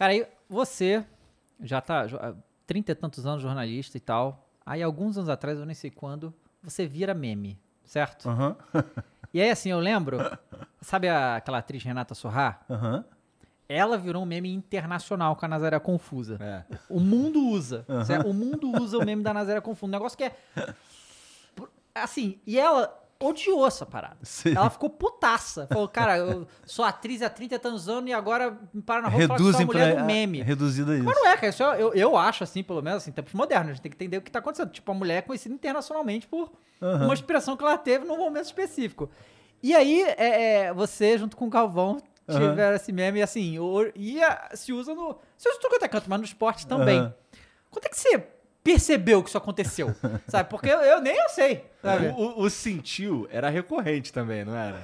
Cara, aí você já tá ah, trinta e tantos anos jornalista e tal. Aí alguns anos atrás, eu nem sei quando, você vira meme, certo? Uhum. e aí assim, eu lembro, sabe a, aquela atriz Renata Sorrá? Uhum. Ela virou um meme internacional com a Nazaré Confusa. É. O mundo usa. Uhum. O mundo usa o meme da Nazaré Confusa. Um negócio que é. Assim, e ela odiou essa parada. Sim. Ela ficou putaça. Falou, cara, eu sou atriz há 30 anos anos e agora me para na rua Reduzem falar que sou a mulher pra... do é, meme. Reduzida isso. Mas não é, cara. Isso é, eu, eu acho, assim, pelo menos, assim, tempos modernos. A gente tem que entender o que está acontecendo. Tipo, a mulher é conhecida internacionalmente por uhum. uma inspiração que ela teve num momento específico. E aí, é, é, você, junto com o Galvão, tiveram uhum. esse meme, e assim, e, se usa no... Se usa tudo quanto é canto, mas no esporte também. Uhum. Quanto é que você percebeu que isso aconteceu, sabe? Porque eu, eu nem eu sei. Sabe? O, o, sentiu era recorrente também, não era?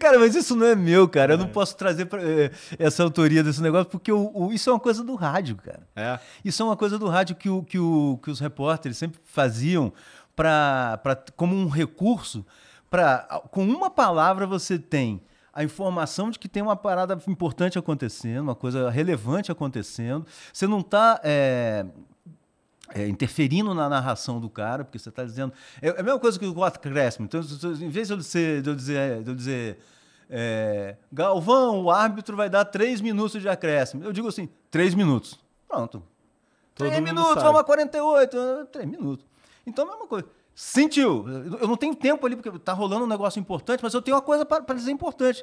cara, mas isso não é meu, cara. Eu não é. posso trazer pra, eh, essa autoria desse negócio, porque o, o, isso é uma coisa do rádio, cara. É. Isso é uma coisa do rádio que, o, que, o, que os repórteres sempre faziam pra, pra, como um recurso. para com uma palavra você tem a informação de que tem uma parada importante acontecendo, uma coisa relevante acontecendo. Você não está é, é, interferindo na narração do cara, porque você está dizendo. É, é, a mesma coisa que o acréscimo. Então, em vez de eu dizer. De eu dizer, de eu dizer é, Galvão, o árbitro vai dar três minutos de acréscimo. Eu digo assim, três minutos. Pronto. Todo três minutos, sabe. vamos a 48. Três minutos. Então, a mesma coisa. Sentiu. Eu não tenho tempo ali, porque tá rolando um negócio importante, mas eu tenho uma coisa para dizer importante.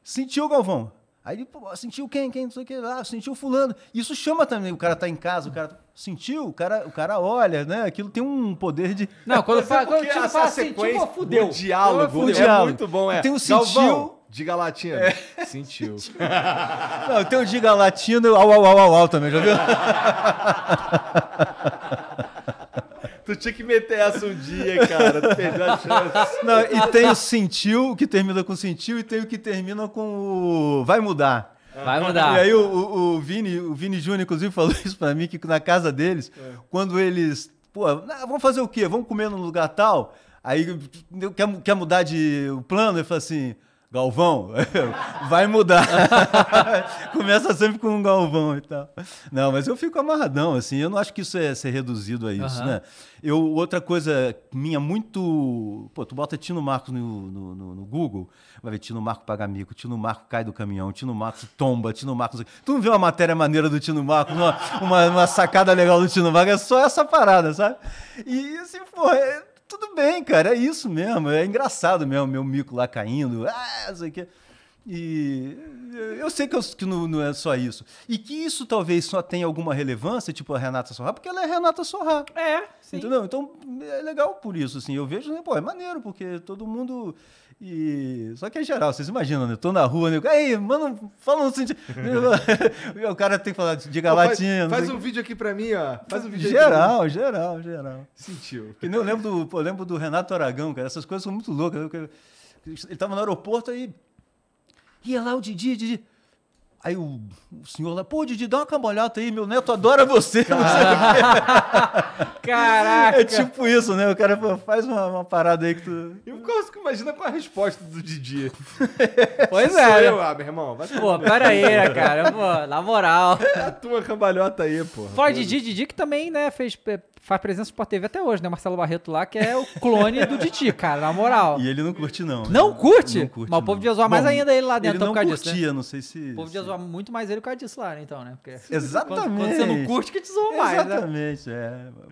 Sentiu, Galvão? Aí, sentiu quem? Quem? Não sei o que. Ah, sentiu fulano. Isso chama também. O cara tá em casa, o cara tá, sentiu, o cara, o cara olha, né? Aquilo tem um poder de. Não, quando, é fala, quando o tio fala sentiu, fudeu. O diálogo, diálogo. é assim, muito bom, é. Tem um sentiu. Galvão. Diga latino. É. Sentiu. Não, tem o diga latino, au, au, au, au, au também, já viu? tinha que meter essa um dia, cara. perdeu a chance. Não, e tem o sentiu, que termina com sentiu, e tem o que termina com o vai mudar. Vai mudar. E aí o, o, o Vini, o Vini Júnior, inclusive, falou isso pra mim, que na casa deles, é. quando eles. Pô, ah, vamos fazer o quê? Vamos comer num lugar tal? Aí quer, quer mudar de o plano? Ele falou assim: Galvão, vai mudar. Começa sempre com um Galvão e tal. Não, mas eu fico amarradão, assim. Eu não acho que isso é ser reduzido a isso, uhum. né? Eu, outra coisa minha muito. Pô, tu bota Tino Marco no, no, no, no Google, vai ver Tino Marco paga mico, Tino Marco cai do caminhão, Tino Marco tomba, Tino Marco. Tu não vê uma matéria maneira do Tino Marco, uma, uma, uma sacada legal do Tino Marco, é só essa parada, sabe? E assim, pô, é tudo bem, cara, é isso mesmo. É engraçado mesmo, meu mico lá caindo. Ah, isso aqui. E eu sei que, eu, que não, não, é só isso. E que isso talvez só tenha alguma relevância, tipo a Renata Sorrá, porque ela é Renata Sorrá. É, sim. Entendeu? Então é legal por isso, assim. Eu vejo, né, pô, é maneiro, porque todo mundo. E... Só que é geral, vocês imaginam, né? Eu tô na rua, né? Aí, mano, fala sentido. o cara tem que falar, diga latinha. Faz, faz um vídeo aqui pra mim, ó. Faz um vídeo Geral, geral, geral. Sentiu. Que nem eu lembro do, lembro do Renato Aragão, cara. Essas coisas são muito loucas. Né? Ele tava no aeroporto aí. E Ia lá o Didi, Didi. Aí o, o senhor lá, pô, Didi, dá uma cambalhota aí, meu neto adora você. Caraca. É tipo isso, né? O cara fala, faz uma, uma, parada aí que tu. Eu consigo imaginar com é a resposta do Didi. pois é. Sou eu, ah, meu irmão. Vai pô, pera aí, cara. Pô, na moral. É a tua cambalhota aí, pô. Fora Didi, Didi que também, né, fez faz presença no Sport TV até hoje, né? Marcelo Barreto lá, que é o clone do Didi, cara, na moral. E ele não curte, não. Né? Não curte? Não curte Mas o povo devia zoar mais ainda ele lá dentro ele não por causa curtia, disso. Né? não sei se. O povo devia zoar muito mais ele por causa disso lá, né? Então, né? Porque Exatamente. Quando, quando, você não curte, que te zoa mais. Né? Exatamente, né? é.